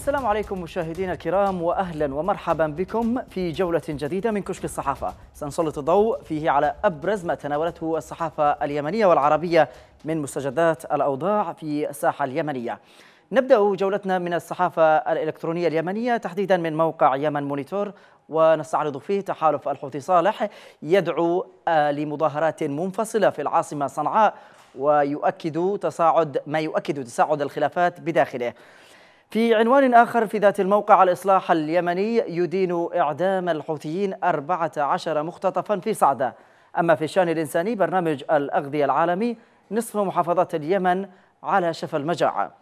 السلام عليكم مشاهدينا الكرام واهلا ومرحبا بكم في جوله جديده من كشك الصحافه، سنسلط الضوء فيه على ابرز ما تناولته الصحافه اليمنيه والعربيه من مستجدات الاوضاع في الساحه اليمنيه. نبدا جولتنا من الصحافه الالكترونيه اليمنيه تحديدا من موقع يمن مونيتور ونستعرض فيه تحالف الحوثي صالح يدعو آه، لمظاهرات منفصله في العاصمه صنعاء ويؤكد تصاعد ما يؤكد تصاعد الخلافات بداخله. في عنوان آخر في ذات الموقع الإصلاح اليمني يدين إعدام الحوثيين 14 مختطفا في صعدة أما في الشان الإنساني برنامج الأغذية العالمي نصف محافظة اليمن على شفا المجاعة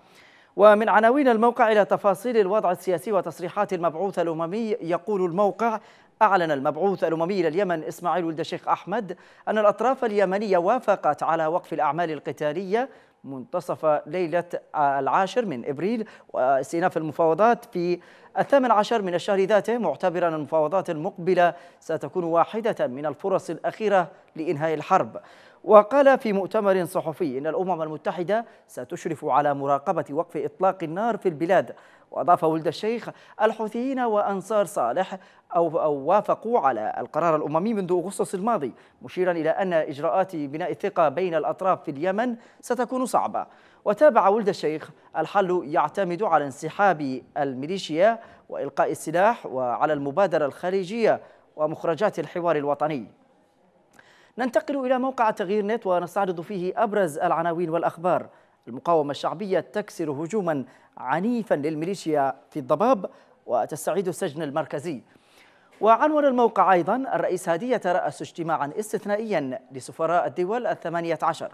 ومن عناوين الموقع إلى تفاصيل الوضع السياسي وتصريحات المبعوث الأممي يقول الموقع أعلن المبعوث الأممي لليمن إسماعيل ولد الشيخ أحمد أن الأطراف اليمنية وافقت على وقف الأعمال القتالية منتصف ليلة العاشر من إبريل واستئناف المفاوضات في الثامن عشر من الشهر ذاته معتبرا المفاوضات المقبلة ستكون واحدة من الفرص الأخيرة لإنهاء الحرب وقال في مؤتمر صحفي إن الأمم المتحدة ستشرف على مراقبة وقف إطلاق النار في البلاد وأضاف ولد الشيخ الحوثيين وأنصار صالح أو, أو وافقوا على القرار الأممي منذ أغسطس الماضي مشيرا إلى أن إجراءات بناء الثقة بين الأطراف في اليمن ستكون صعبة وتابع ولد الشيخ الحل يعتمد على انسحاب الميليشيا وإلقاء السلاح وعلى المبادرة الخارجية ومخرجات الحوار الوطني ننتقل إلى موقع تغيير نت ونستعرض فيه أبرز العناوين والأخبار المقاومة الشعبية تكسر هجوما عنيفا للميليشيا في الضباب وتستعيد السجن المركزي وعنون الموقع أيضا الرئيس هادي يترأس اجتماعا استثنائيا لسفراء الدول الثمانية عشر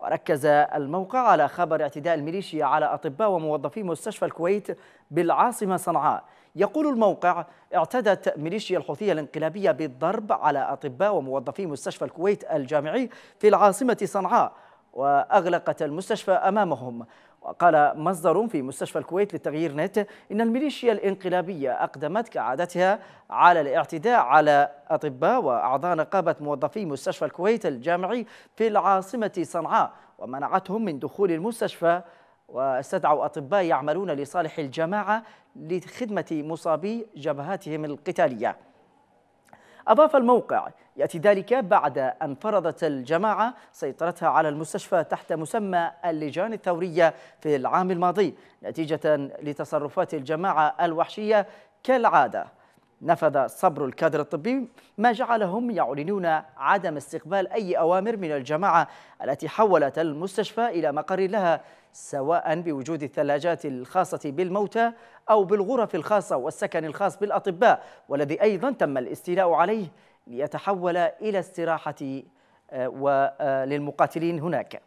وركز الموقع على خبر اعتداء الميليشيا على أطباء وموظفي مستشفى الكويت بالعاصمة صنعاء يقول الموقع اعتدت ميليشيا الحوثية الانقلابية بالضرب على أطباء وموظفي مستشفى الكويت الجامعي في العاصمة صنعاء وأغلقت المستشفى أمامهم وقال مصدر في مستشفى الكويت للتغيير نت إن الميليشيا الانقلابية أقدمت كعادتها على الاعتداء على أطباء وأعضاء نقابة موظفي مستشفى الكويت الجامعي في العاصمة صنعاء ومنعتهم من دخول المستشفى واستدعوا أطباء يعملون لصالح الجماعة لخدمة مصابي جبهاتهم القتالية أضاف الموقع يأتي ذلك بعد أن فرضت الجماعة سيطرتها على المستشفى تحت مسمى اللجان الثورية في العام الماضي نتيجة لتصرفات الجماعة الوحشية كالعادة نفذ صبر الكادر الطبي ما جعلهم يعلنون عدم استقبال أي أوامر من الجماعة التي حولت المستشفى إلى مقر لها سواء بوجود الثلاجات الخاصة بالموتى أو بالغرف الخاصة والسكن الخاص بالأطباء والذي أيضا تم الاستيلاء عليه ليتحول إلى استراحة آه، آه، للمقاتلين هناك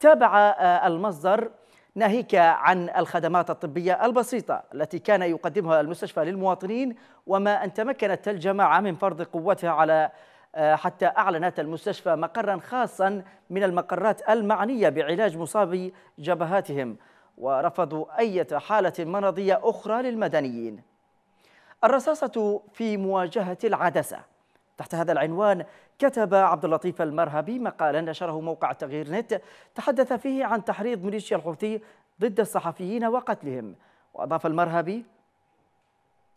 تابع آه، المصدر ناهيك عن الخدمات الطبية البسيطة التي كان يقدمها المستشفى للمواطنين وما أن تمكنت الجماعة من فرض قوتها على آه، حتى أعلنت المستشفى مقرا خاصا من المقرات المعنية بعلاج مصابي جبهاتهم ورفضوا أي حالة مرضية أخرى للمدنيين الرصاصة في مواجهة العدسة تحت هذا العنوان كتب عبد اللطيف المرهبي مقالا نشره موقع تغيير نت تحدث فيه عن تحريض ميليشيا الحوثي ضد الصحفيين وقتلهم وأضاف المرهبي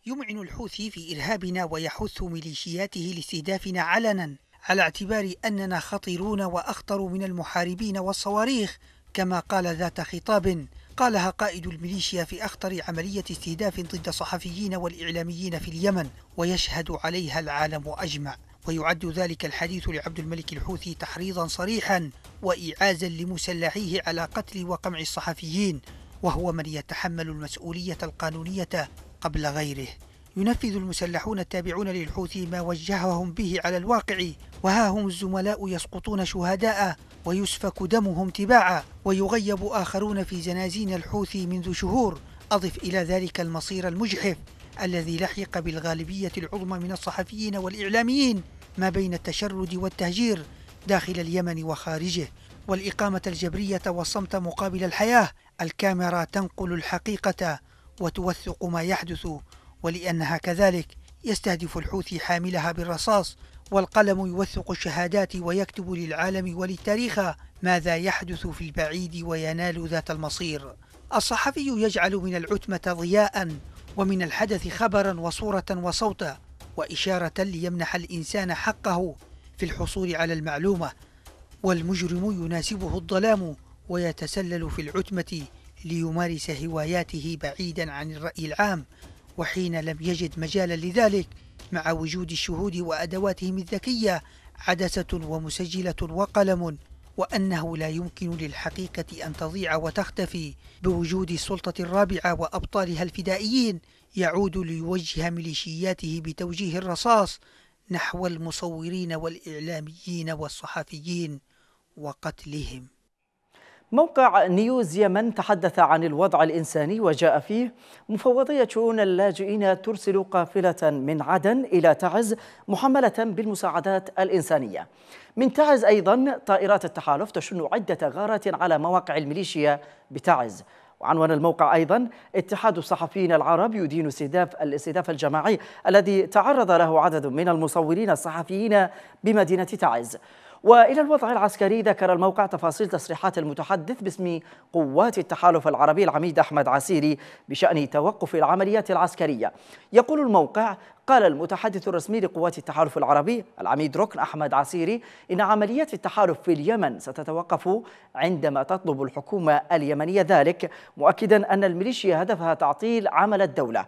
يمعن الحوثي في إرهابنا ويحث ميليشياته لاستهدافنا علنا على اعتبار أننا خطيرون وأخطر من المحاربين والصواريخ كما قال ذات خطاب قالها قائد الميليشيا في أخطر عملية استهداف ضد صحفيين والإعلاميين في اليمن ويشهد عليها العالم أجمع ويعد ذلك الحديث لعبد الملك الحوثي تحريضا صريحا وإعازا لمسلحيه على قتل وقمع الصحفيين وهو من يتحمل المسؤولية القانونية قبل غيره ينفذ المسلحون التابعون للحوثي ما وجههم به على الواقع وها هم الزملاء يسقطون شهداء ويسفك دمهم تباعا ويغيب آخرون في زنازين الحوثي منذ شهور أضف إلى ذلك المصير المجحف الذي لحق بالغالبية العظمى من الصحفيين والإعلاميين ما بين التشرد والتهجير داخل اليمن وخارجه والإقامة الجبرية والصمت مقابل الحياة الكاميرا تنقل الحقيقة وتوثق ما يحدث ولأنها كذلك يستهدف الحوثي حاملها بالرصاص والقلم يوثق الشهادات ويكتب للعالم وللتاريخ ماذا يحدث في البعيد وينال ذات المصير الصحفي يجعل من العتمة ضياء ومن الحدث خبرا وصورة وصوتا وإشارة ليمنح الإنسان حقه في الحصول على المعلومة والمجرم يناسبه الظلام ويتسلل في العتمة ليمارس هواياته بعيدا عن الرأي العام وحين لم يجد مجالا لذلك مع وجود الشهود وأدواتهم الذكية عدسة ومسجلة وقلم وأنه لا يمكن للحقيقة أن تضيع وتختفي بوجود السلطة الرابعة وأبطالها الفدائيين يعود ليوجه ميليشياته بتوجيه الرصاص نحو المصورين والإعلاميين والصحفيين وقتلهم موقع نيوز يمن تحدث عن الوضع الإنساني وجاء فيه مفوضية شؤون اللاجئين ترسل قافلة من عدن إلى تعز محملة بالمساعدات الإنسانية من تعز أيضا طائرات التحالف تشن عدة غارات على مواقع الميليشيا بتعز وعنوان الموقع أيضا اتحاد الصحفيين العرب يدين استهداف الاستهداف الجماعي الذي تعرض له عدد من المصورين الصحفيين بمدينة تعز والى الوضع العسكري ذكر الموقع تفاصيل تصريحات المتحدث باسم قوات التحالف العربي العميد احمد عسيري بشان توقف العمليات العسكريه. يقول الموقع قال المتحدث الرسمي لقوات التحالف العربي العميد ركن احمد عسيري ان عمليات التحالف في اليمن ستتوقف عندما تطلب الحكومه اليمنيه ذلك مؤكدا ان الميليشيا هدفها تعطيل عمل الدوله.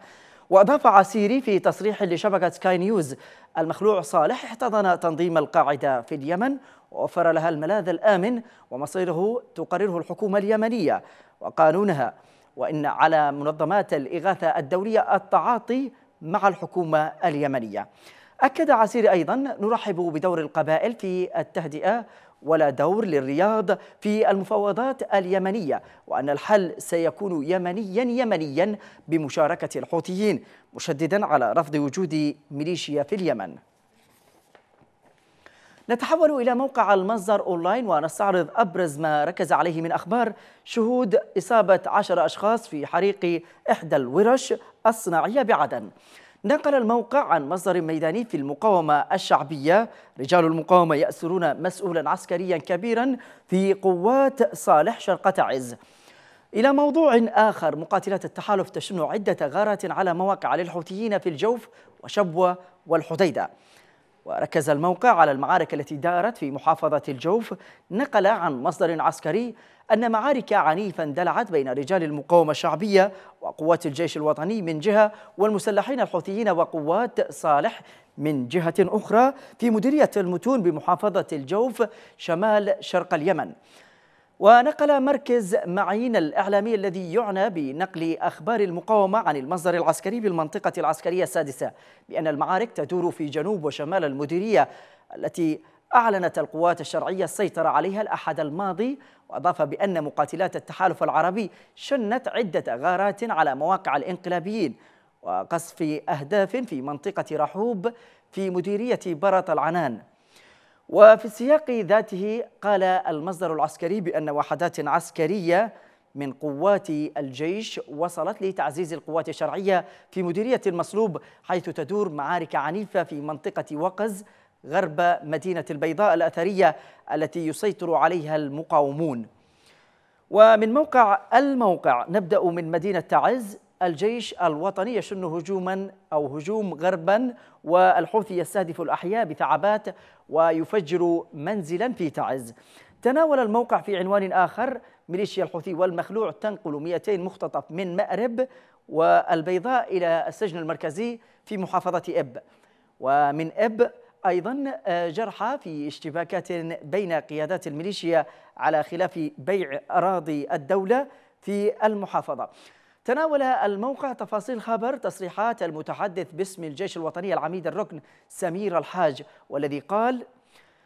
وأضاف عسيري في تصريح لشبكة سكاي نيوز المخلوع صالح احتضن تنظيم القاعدة في اليمن ووفر لها الملاذ الآمن ومصيره تقرره الحكومة اليمنية وقانونها وإن على منظمات الإغاثة الدولية التعاطي مع الحكومة اليمنية أكد عسيري أيضا نرحب بدور القبائل في التهدئة ولا دور للرياض في المفاوضات اليمنية وأن الحل سيكون يمنيا يمنيا بمشاركة الحوثيين مشددا على رفض وجود ميليشيا في اليمن نتحول إلى موقع المصدر أونلاين ونستعرض أبرز ما ركز عليه من أخبار شهود إصابة عشر أشخاص في حريق إحدى الورش الصناعية بعدن نقل الموقع عن مصدر ميداني في المقاومة الشعبية رجال المقاومة يأسرون مسؤولا عسكريا كبيرا في قوات صالح شرق تعز إلى موضوع آخر مقاتلات التحالف تشن عدة غارات على مواقع للحوثيين في الجوف وشبوة والحديدة وركز الموقع على المعارك التي دارت في محافظة الجوف نقل عن مصدر عسكري أن معارك عنيفة اندلعت بين رجال المقاومة الشعبية وقوات الجيش الوطني من جهة والمسلحين الحوثيين وقوات صالح من جهة أخرى في مديرية المتون بمحافظة الجوف شمال شرق اليمن ونقل مركز معين الإعلامي الذي يعنى بنقل أخبار المقاومة عن المصدر العسكري بالمنطقة العسكرية السادسة بأن المعارك تدور في جنوب وشمال المديرية التي أعلنت القوات الشرعية السيطرة عليها الأحد الماضي وأضاف بأن مقاتلات التحالف العربي شنت عدة غارات على مواقع الإنقلابيين وقصف أهداف في منطقة رحوب في مديرية برط العنان وفي السياق ذاته قال المصدر العسكري بأن وحدات عسكرية من قوات الجيش وصلت لتعزيز القوات الشرعية في مديرية المصلوب حيث تدور معارك عنيفة في منطقة وقز غرب مدينة البيضاء الأثرية التي يسيطر عليها المقاومون ومن موقع الموقع نبدأ من مدينة تعز الجيش الوطني يشن هجوما أو هجوم غربا والحوثي يستهدف الأحياء بثعبات ويفجر منزلا في تعز تناول الموقع في عنوان آخر ميليشيا الحوثي والمخلوع تنقل 200 مختطف من مأرب والبيضاء إلى السجن المركزي في محافظة إب ومن إب أيضا آه، جرحى في اشتباكات بين قيادات الميليشيا على خلاف بيع أراضي الدولة في المحافظة تناول الموقع تفاصيل خبر تصريحات المتحدث باسم الجيش الوطني العميد الركن سمير الحاج والذي قال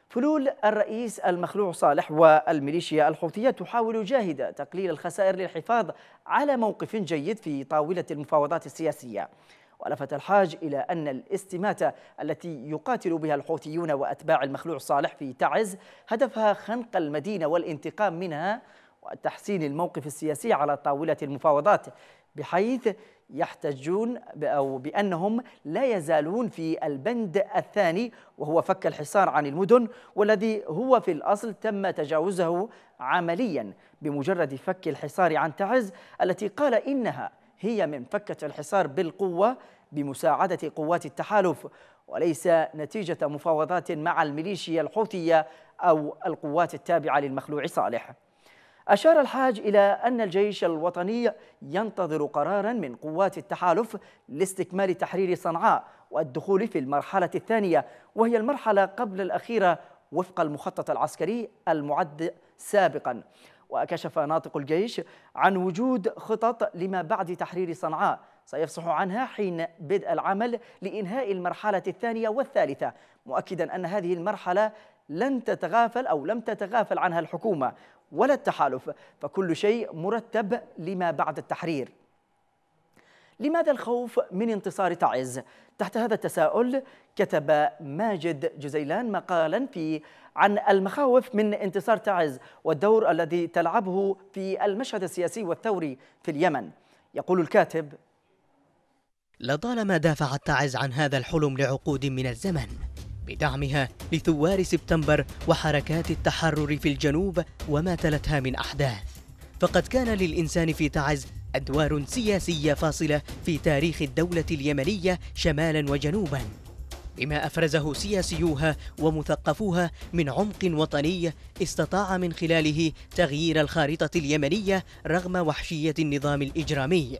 فلول الرئيس المخلوع صالح والميليشيا الحوثية تحاول جاهدة تقليل الخسائر للحفاظ على موقف جيد في طاولة المفاوضات السياسية ولفت الحاج إلى أن الاستماتة التي يقاتل بها الحوثيون وأتباع المخلوع صالح في تعز هدفها خنق المدينة والانتقام منها وتحسين الموقف السياسي على طاولة المفاوضات بحيث يحتجون أو بأنهم لا يزالون في البند الثاني وهو فك الحصار عن المدن والذي هو في الأصل تم تجاوزه عمليا بمجرد فك الحصار عن تعز التي قال إنها هي من فكة الحصار بالقوة بمساعدة قوات التحالف وليس نتيجة مفاوضات مع الميليشيا الحوثية أو القوات التابعة للمخلوع صالح أشار الحاج إلى أن الجيش الوطني ينتظر قرارا من قوات التحالف لاستكمال تحرير صنعاء والدخول في المرحلة الثانية وهي المرحلة قبل الأخيرة وفق المخطط العسكري المعد سابقا وكشف ناطق الجيش عن وجود خطط لما بعد تحرير صنعاء سيفصح عنها حين بدء العمل لإنهاء المرحلة الثانية والثالثة مؤكدا أن هذه المرحلة لن تتغافل أو لم تتغافل عنها الحكومة ولا التحالف فكل شيء مرتب لما بعد التحرير لماذا الخوف من انتصار تعز؟ تحت هذا التساؤل كتب ماجد جزيلان مقالا في عن المخاوف من انتصار تعز والدور الذي تلعبه في المشهد السياسي والثوري في اليمن يقول الكاتب لطالما دافعت تعز عن هذا الحلم لعقود من الزمن بدعمها لثوار سبتمبر وحركات التحرر في الجنوب وما تلتها من أحداث فقد كان للإنسان في تعز أدوار سياسية فاصلة في تاريخ الدولة اليمنية شمالا وجنوبا بما أفرزه سياسيوها ومثقفوها من عمق وطني استطاع من خلاله تغيير الخارطة اليمنية رغم وحشية النظام الإجرامي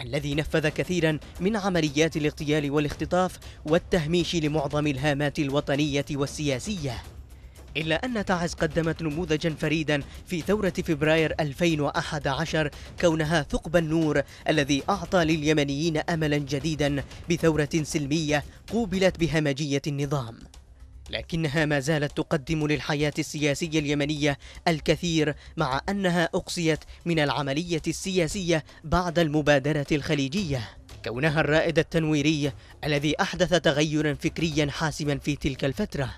الذي نفذ كثيرا من عمليات الاغتيال والاختطاف والتهميش لمعظم الهامات الوطنية والسياسية إلا أن تعز قدمت نموذجا فريدا في ثورة فبراير 2011 كونها ثقب النور الذي أعطى لليمنيين أملا جديدا بثورة سلمية قوبلت بهمجية النظام لكنها ما زالت تقدم للحياة السياسية اليمنية الكثير مع أنها أقصيت من العملية السياسية بعد المبادرة الخليجية كونها الرائد التنويري الذي أحدث تغيرا فكريا حاسما في تلك الفترة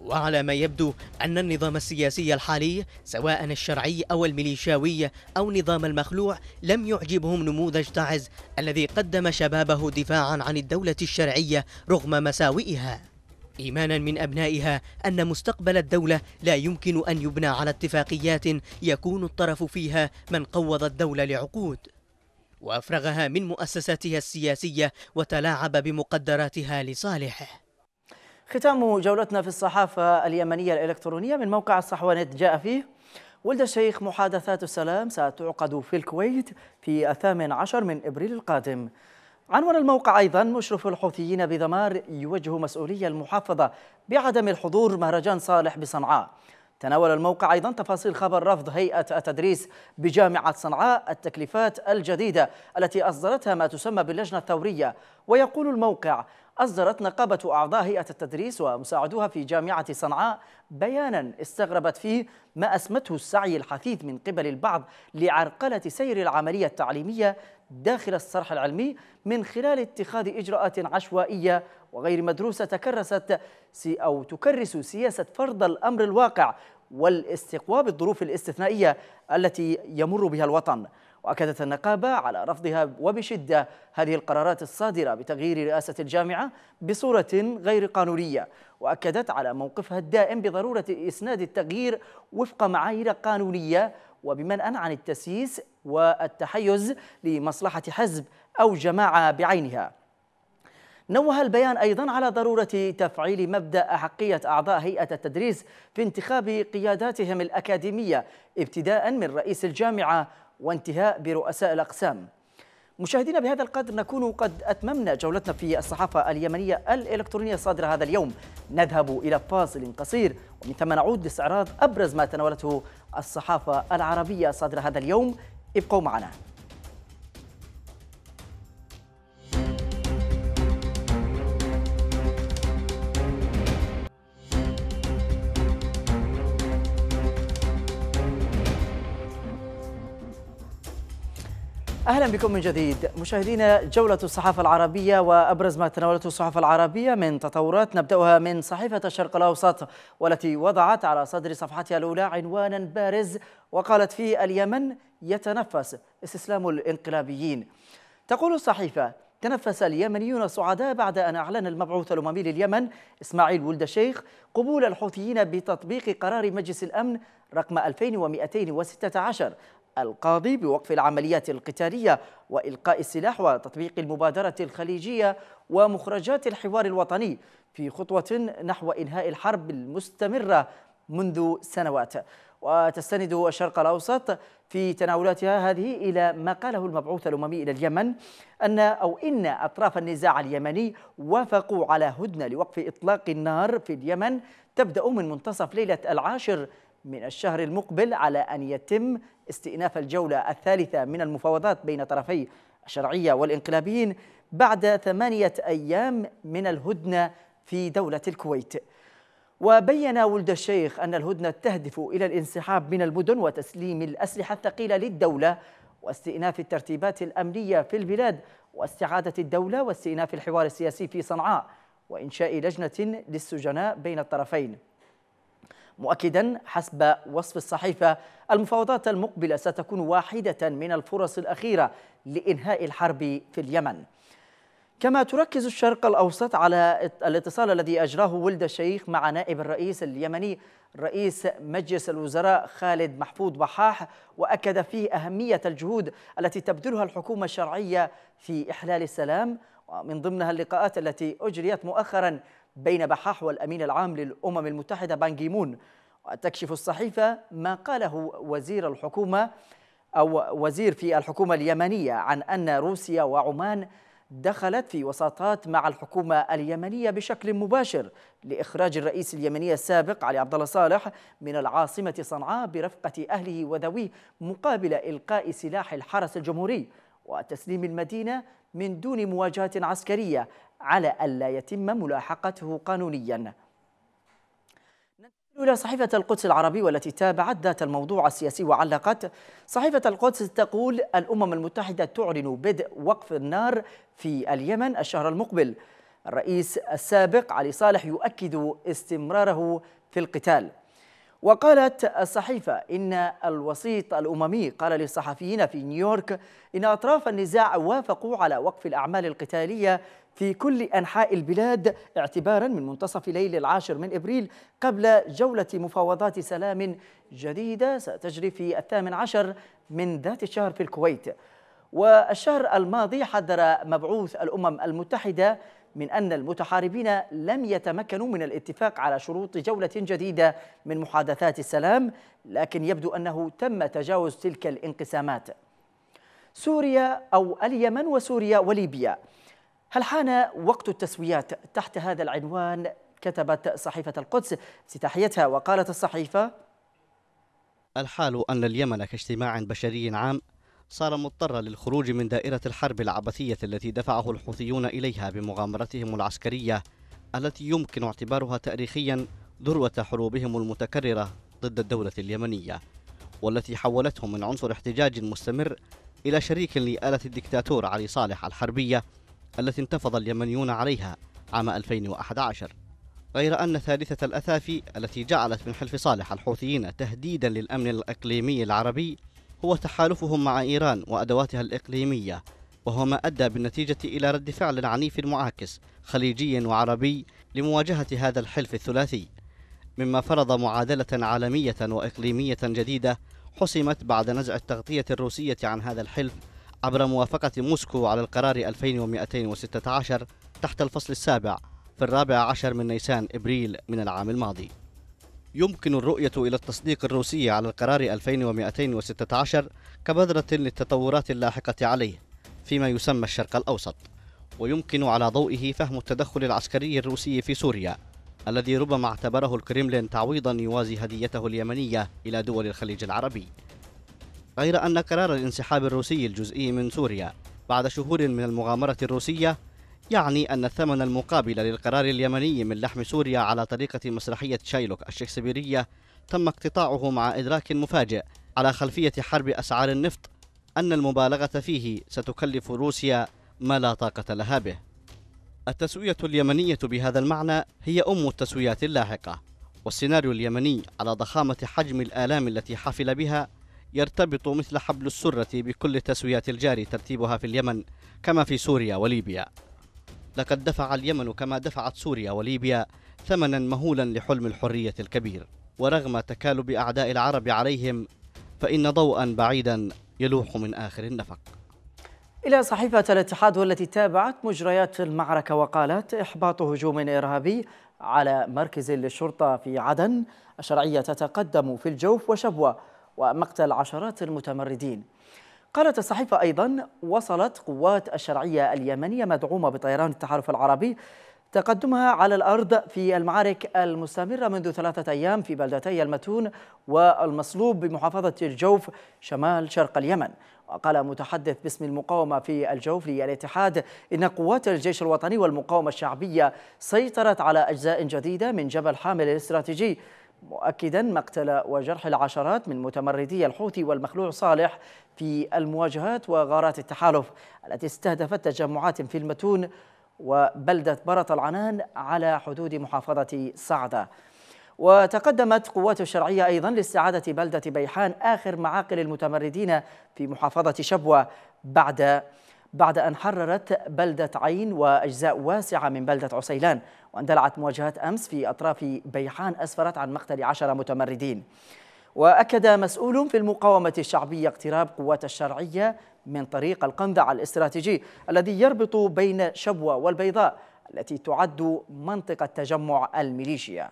وعلى ما يبدو أن النظام السياسي الحالي سواء الشرعي أو الميليشاوي أو نظام المخلوع لم يعجبهم نموذج تعز الذي قدم شبابه دفاعا عن الدولة الشرعية رغم مساوئها إيمانا من أبنائها أن مستقبل الدولة لا يمكن أن يبنى على اتفاقيات يكون الطرف فيها من قوض الدولة لعقود وأفرغها من مؤسساتها السياسية وتلاعب بمقدراتها لصالحه ختام جولتنا في الصحافة اليمنية الإلكترونية من موقع الصحوانت جاء فيه ولد الشيخ محادثات السلام ستعقد في الكويت في الثامن عشر من إبريل القادم عنوان الموقع أيضا مشرف الحوثيين بذمار يوجه مسؤولية المحافظة بعدم الحضور مهرجان صالح بصنعاء تناول الموقع أيضا تفاصيل خبر رفض هيئة التدريس بجامعة صنعاء التكليفات الجديدة التي أصدرتها ما تسمى باللجنة الثورية ويقول الموقع أصدرت نقابة أعضاء هيئة التدريس ومساعدوها في جامعة صنعاء بيانا استغربت فيه ما أسمته السعي الحثيث من قبل البعض لعرقلة سير العملية التعليمية داخل الصرح العلمي من خلال اتخاذ إجراءات عشوائية وغير مدروسة تكرست أو تكرس سياسة فرض الأمر الواقع والاستقواء بالظروف الاستثنائية التي يمر بها الوطن وأكدت النقابة على رفضها وبشدة هذه القرارات الصادرة بتغيير رئاسة الجامعة بصورة غير قانونية وأكدت على موقفها الدائم بضرورة إسناد التغيير وفق معايير قانونية وبمنأ عن التسييس والتحيز لمصلحة حزب أو جماعة بعينها نوه البيان أيضا على ضرورة تفعيل مبدأ أحقية أعضاء هيئة التدريس في انتخاب قياداتهم الأكاديمية ابتداء من رئيس الجامعة وانتهاء برؤساء الأقسام مشاهدينا بهذا القدر نكون قد أتممنا جولتنا في الصحافة اليمنية الإلكترونية الصادرة هذا اليوم نذهب إلى فاصل قصير ومن ثم نعود لاستعراض أبرز ما تناولته الصحافة العربية الصادرة هذا اليوم ابقوا معنا أهلا بكم من جديد مشاهدينا جولة الصحافة العربية وأبرز ما تناولته الصحافة العربية من تطورات نبدأها من صحيفة الشرق الأوسط والتي وضعت على صدر صفحتها الأولى عنوانا بارز وقالت فيه اليمن يتنفس استسلام الانقلابيين تقول الصحيفة تنفس اليمنيون سعداء بعد أن أعلن المبعوث الأممي لليمن إسماعيل ولد الشيخ قبول الحوثيين بتطبيق قرار مجلس الأمن رقم 2216 القاضي بوقف العمليات القتالية وإلقاء السلاح وتطبيق المبادرة الخليجية ومخرجات الحوار الوطني في خطوة نحو إنهاء الحرب المستمرة منذ سنوات وتستند الشرق الأوسط في تناولاتها هذه إلى ما قاله المبعوث الأممي إلى اليمن أن أو إن أطراف النزاع اليمني وافقوا على هدنة لوقف إطلاق النار في اليمن تبدأ من منتصف ليلة العاشر من الشهر المقبل على أن يتم استئناف الجولة الثالثة من المفاوضات بين طرفي الشرعية والإنقلابيين بعد ثمانية أيام من الهدنة في دولة الكويت وبين ولد الشيخ أن الهدنة تهدف إلى الانسحاب من المدن وتسليم الأسلحة الثقيلة للدولة واستئناف الترتيبات الأمنية في البلاد واستعادة الدولة واستئناف الحوار السياسي في صنعاء وإنشاء لجنة للسجناء بين الطرفين مؤكدا حسب وصف الصحيفة المفاوضات المقبلة ستكون واحدة من الفرص الأخيرة لإنهاء الحرب في اليمن كما تركز الشرق الأوسط على الاتصال الذي أجراه ولد الشيخ مع نائب الرئيس اليمني رئيس مجلس الوزراء خالد محفوظ بحاح وأكد فيه أهمية الجهود التي تبذلها الحكومة الشرعية في إحلال السلام ومن ضمنها اللقاءات التي أجريت مؤخرا بين بحاح والأمين العام للأمم المتحدة بانجيمون وتكشف الصحيفة ما قاله وزير الحكومة أو وزير في الحكومة اليمنية عن أن روسيا وعمان دخلت في وساطات مع الحكومة اليمنية بشكل مباشر لإخراج الرئيس اليمني السابق علي عبد الله صالح من العاصمة صنعاء برفقة أهله وذويه مقابل إلقاء سلاح الحرس الجمهوري وتسليم المدينة من دون مواجهة عسكرية على ألا يتم ملاحقته قانونياً إلى صحيفة القدس العربي والتي تابعت ذات الموضوع السياسي وعلقت صحيفة القدس تقول الأمم المتحدة تعلن بدء وقف النار في اليمن الشهر المقبل الرئيس السابق علي صالح يؤكد استمراره في القتال وقالت الصحيفة إن الوسيط الأممي قال للصحفيين في نيويورك إن أطراف النزاع وافقوا على وقف الأعمال القتالية في كل أنحاء البلاد اعتبارا من منتصف ليل العاشر من إبريل قبل جولة مفاوضات سلام جديدة ستجري في الثامن عشر من ذات الشهر في الكويت والشهر الماضي حذر مبعوث الأمم المتحدة من أن المتحاربين لم يتمكنوا من الاتفاق على شروط جولة جديدة من محادثات السلام لكن يبدو أنه تم تجاوز تلك الانقسامات سوريا أو اليمن وسوريا وليبيا هل حان وقت التسويات تحت هذا العنوان كتبت صحيفة القدس افتتاحيتها وقالت الصحيفة الحال أن اليمن كاجتماع بشري عام صار مضطرا للخروج من دائرة الحرب العبثية التي دفعه الحوثيون إليها بمغامرتهم العسكرية التي يمكن اعتبارها تاريخيا ذروة حروبهم المتكررة ضد الدولة اليمنية والتي حولتهم من عنصر احتجاج مستمر إلى شريك لآلة الدكتاتور علي صالح الحربية التي انتفض اليمنيون عليها عام 2011 غير أن ثالثة الأثافي التي جعلت من حلف صالح الحوثيين تهديدا للأمن الإقليمي العربي هو تحالفهم مع إيران وأدواتها الإقليمية وهو ما أدى بالنتيجة إلى رد فعل عنيف معاكس خليجي وعربي لمواجهة هذا الحلف الثلاثي مما فرض معادلة عالمية وإقليمية جديدة حسمت بعد نزع التغطية الروسية عن هذا الحلف عبر موافقة موسكو على القرار 2216 تحت الفصل السابع في الرابع عشر من نيسان إبريل من العام الماضي يمكن الرؤية إلى التصديق الروسي على القرار 2216 كبذرة للتطورات اللاحقة عليه فيما يسمى الشرق الأوسط ويمكن على ضوئه فهم التدخل العسكري الروسي في سوريا الذي ربما اعتبره الكريملين تعويضا يوازي هديته اليمنية إلى دول الخليج العربي غير أن قرار الانسحاب الروسي الجزئي من سوريا بعد شهور من المغامرة الروسية يعني أن الثمن المقابل للقرار اليمني من لحم سوريا على طريقة مسرحية شايلوك الشكسبيرية تم اقتطاعه مع إدراك مفاجئ على خلفية حرب أسعار النفط أن المبالغة فيه ستكلف روسيا ما لا طاقة لها به. التسوية اليمنية بهذا المعنى هي أم التسويات اللاحقة، والسيناريو اليمني على ضخامة حجم الآلام التي حفل بها يرتبط مثل حبل السرة بكل التسويات الجاري ترتيبها في اليمن كما في سوريا وليبيا. لقد دفع اليمن كما دفعت سوريا وليبيا ثمنا مهولا لحلم الحرية الكبير ورغم تكالب أعداء العرب عليهم فإن ضوءا بعيدا يلوح من آخر النفق إلى صحيفة الاتحاد والتي تابعت مجريات المعركة وقالت إحباط هجوم إرهابي على مركز للشرطة في عدن الشرعية تتقدم في الجوف وشبوة ومقتل عشرات المتمردين قالت الصحيفة أيضا وصلت قوات الشرعية اليمنية مدعومة بطيران التحالف العربي تقدمها على الأرض في المعارك المستمرة منذ ثلاثة أيام في بلدتي المتون والمصلوب بمحافظة الجوف شمال شرق اليمن وقال متحدث باسم المقاومة في الجوف للاتحاد إن قوات الجيش الوطني والمقاومة الشعبية سيطرت على أجزاء جديدة من جبل حامل الاستراتيجي مؤكدا مقتل وجرح العشرات من متمردي الحوثي والمخلوع صالح في المواجهات وغارات التحالف التي استهدفت تجمعات في المتون وبلدة برط العنان على حدود محافظة صعدة وتقدمت قوات الشرعية أيضا لاستعادة بلدة بيحان آخر معاقل المتمردين في محافظة شبوة بعد بعد أن حررت بلدة عين وأجزاء واسعة من بلدة عسيلان واندلعت مواجهات أمس في أطراف بيحان أسفرت عن مقتل عشر متمردين وأكد مسؤول في المقاومة الشعبية اقتراب قوات الشرعية من طريق القندع الاستراتيجي الذي يربط بين شبوة والبيضاء التي تعد منطقة تجمع الميليشيا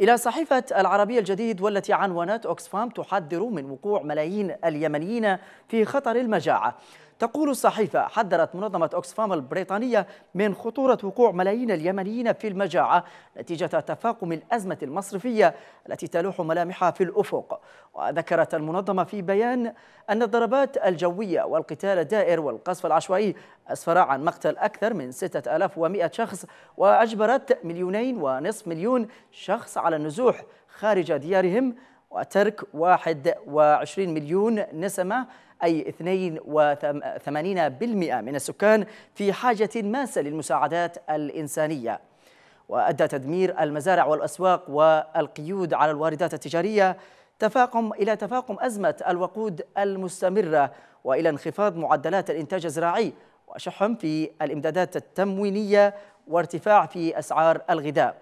إلى صحيفة العربية الجديد والتي عنونت أوكسفام تحذر من وقوع ملايين اليمنيين في خطر المجاعة تقول الصحيفة حذرت منظمة أوكسفام البريطانية من خطورة وقوع ملايين اليمنيين في المجاعة نتيجة تفاقم الأزمة المصرفية التي تلوح ملامحها في الأفق وذكرت المنظمة في بيان أن الضربات الجوية والقتال الدائر والقصف العشوائي أسفر عن مقتل أكثر من 6100 شخص وأجبرت مليونين ونصف مليون شخص على النزوح خارج ديارهم وترك 21 مليون نسمة أي 82% من السكان في حاجة ماسة للمساعدات الإنسانية وأدى تدمير المزارع والأسواق والقيود على الواردات التجارية تفاقم إلى تفاقم أزمة الوقود المستمرة وإلى انخفاض معدلات الإنتاج الزراعي وشحم في الإمدادات التموينية وارتفاع في أسعار الغذاء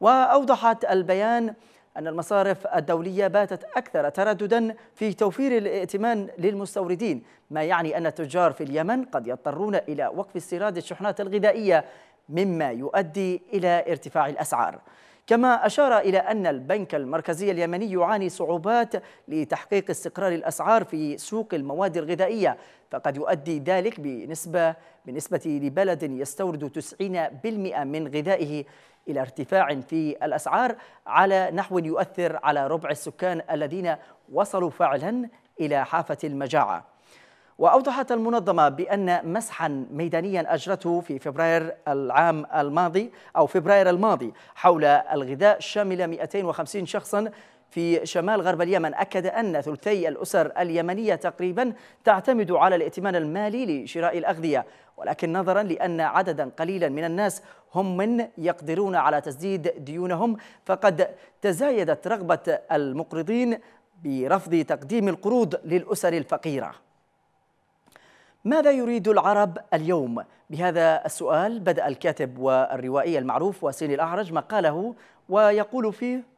وأوضحت البيان أن المصارف الدولية باتت أكثر ترددا في توفير الائتمان للمستوردين ما يعني أن التجار في اليمن قد يضطرون إلى وقف استيراد الشحنات الغذائية مما يؤدي إلى ارتفاع الأسعار كما أشار إلى أن البنك المركزي اليمني يعاني صعوبات لتحقيق استقرار الأسعار في سوق المواد الغذائية فقد يؤدي ذلك بنسبة بالنسبة لبلد يستورد 90% من غذائه إلى ارتفاع في الأسعار على نحو يؤثر على ربع السكان الذين وصلوا فعلا إلى حافة المجاعة وأوضحت المنظمة بأن مسحا ميدانيا أجرته في فبراير العام الماضي أو فبراير الماضي حول الغذاء شمل 250 شخصا في شمال غرب اليمن أكد أن ثلثي الأسر اليمنية تقريبا تعتمد على الائتمان المالي لشراء الأغذية ولكن نظرا لأن عددا قليلا من الناس هم من يقدرون على تسديد ديونهم فقد تزايدت رغبة المقرضين برفض تقديم القروض للأسر الفقيرة ماذا يريد العرب اليوم؟ بهذا السؤال بدأ الكاتب والروائي المعروف وسيم الأعرج مقاله ويقول فيه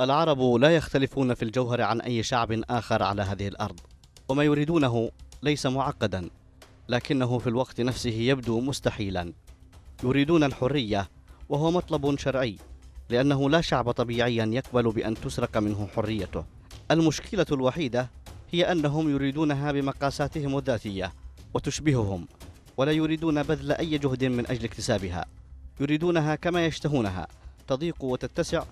العرب لا يختلفون في الجوهر عن أي شعب آخر على هذه الأرض وما يريدونه ليس معقدا لكنه في الوقت نفسه يبدو مستحيلا يريدون الحرية وهو مطلب شرعي لأنه لا شعب طبيعيا يقبل بأن تسرق منه حريته المشكلة الوحيدة هي أنهم يريدونها بمقاساتهم الذاتية وتشبههم ولا يريدون بذل أي جهد من أجل اكتسابها يريدونها كما يشتهونها تضيق وتتسع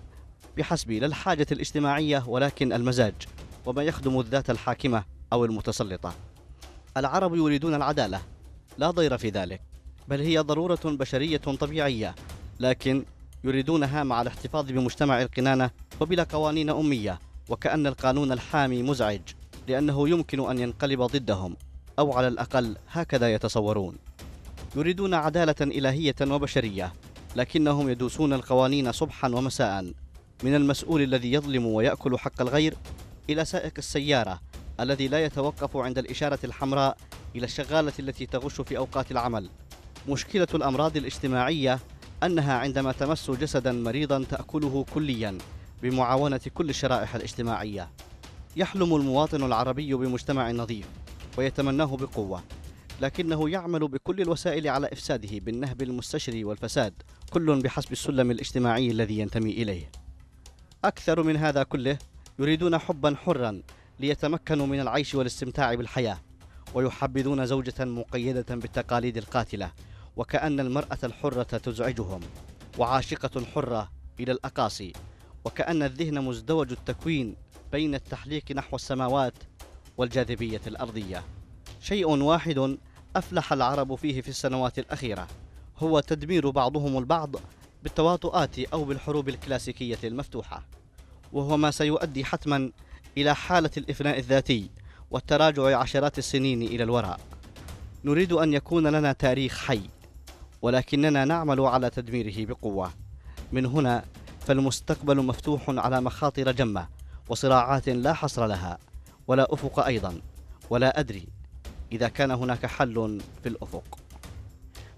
بحسب لا الحاجة الاجتماعية ولكن المزاج وما يخدم الذات الحاكمة أو المتسلطة العرب يريدون العدالة لا ضير في ذلك بل هي ضرورة بشرية طبيعية لكن يريدونها مع الاحتفاظ بمجتمع القنانة وبلا قوانين أمية وكأن القانون الحامي مزعج لأنه يمكن أن ينقلب ضدهم أو على الأقل هكذا يتصورون يريدون عدالة إلهية وبشرية لكنهم يدوسون القوانين صبحا ومساء من المسؤول الذي يظلم ويأكل حق الغير إلى سائق السيارة الذي لا يتوقف عند الإشارة الحمراء إلى الشغالة التي تغش في أوقات العمل مشكلة الأمراض الاجتماعية أنها عندما تمس جسدا مريضا تأكله كليا بمعاونة كل الشرائح الاجتماعية يحلم المواطن العربي بمجتمع نظيف ويتمناه بقوة لكنه يعمل بكل الوسائل على إفساده بالنهب المستشري والفساد كل بحسب السلم الاجتماعي الذي ينتمي إليه أكثر من هذا كله يريدون حبا حرا ليتمكنوا من العيش والاستمتاع بالحياة ويحبذون زوجة مقيدة بالتقاليد القاتلة وكأن المرأة الحرة تزعجهم وعاشقة حرة إلى الأقاصي وكأن الذهن مزدوج التكوين بين التحليق نحو السماوات والجاذبية الأرضية شيء واحد أفلح العرب فيه في السنوات الأخيرة هو تدمير بعضهم البعض بالتواطؤات أو بالحروب الكلاسيكية المفتوحة وهو ما سيؤدي حتما إلى حالة الإفناء الذاتي والتراجع عشرات السنين إلى الوراء نريد أن يكون لنا تاريخ حي ولكننا نعمل على تدميره بقوة من هنا فالمستقبل مفتوح على مخاطر جمة وصراعات لا حصر لها ولا أفق أيضا ولا أدري إذا كان هناك حل في الأفق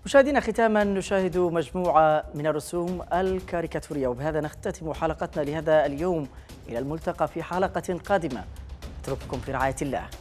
مشاهدينا ختاما نشاهد مجموعة من الرسوم الكاريكاتورية وبهذا نختتم حلقتنا لهذا اليوم إلى الملتقى في حلقة قادمة نترككم في رعاية الله